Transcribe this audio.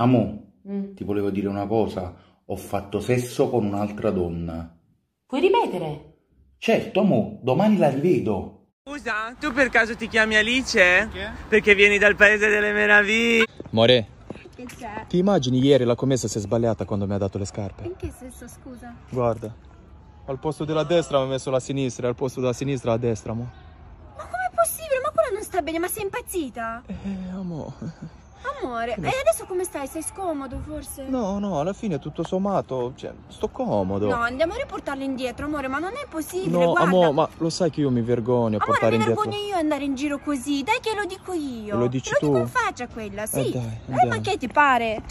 Amo, mm. ti volevo dire una cosa. Ho fatto sesso con un'altra donna. Puoi ripetere? Certo, amo, domani la rivedo. Scusa, tu per caso ti chiami Alice? Perché? Perché vieni dal paese delle meraviglie. More. Che c'è? Ti immagini ieri la commessa si è sbagliata quando mi ha dato le scarpe? In che senso, scusa? Guarda, al posto della destra mi ha messo la sinistra, al posto della sinistra la destra, mo. Ma com'è possibile? Ma quella non sta bene, ma sei impazzita? Eh, amore. Amore, e adesso come stai? Sei scomodo forse? No, no, alla fine tutto sommato, cioè, sto comodo. No, andiamo a riportarlo indietro, amore, ma non è possibile, No, amore, ma lo sai che io mi vergogno a portare indietro. Amore, mi vergogno io andare in giro così, dai che lo dico io. Lo dici lo tu? Lo dico in faccia quella, eh, sì. Eh, dai, eh ma che ti pare?